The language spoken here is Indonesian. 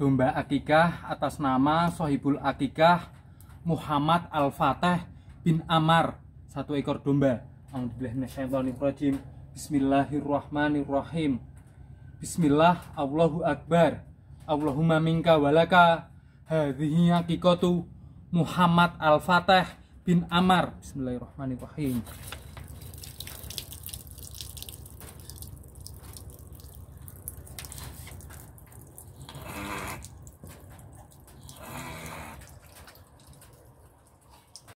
domba akikah atas nama Sohibul Akikah Muhammad Al-Fateh bin Amar satu ekor domba Bismillahirrahmanirrahim Bismillah Allahu Akbar Allahumma minka walaka Hadhihi akikotu Muhammad Al-Fateh bin Amar Bismillahirrahmanirrahim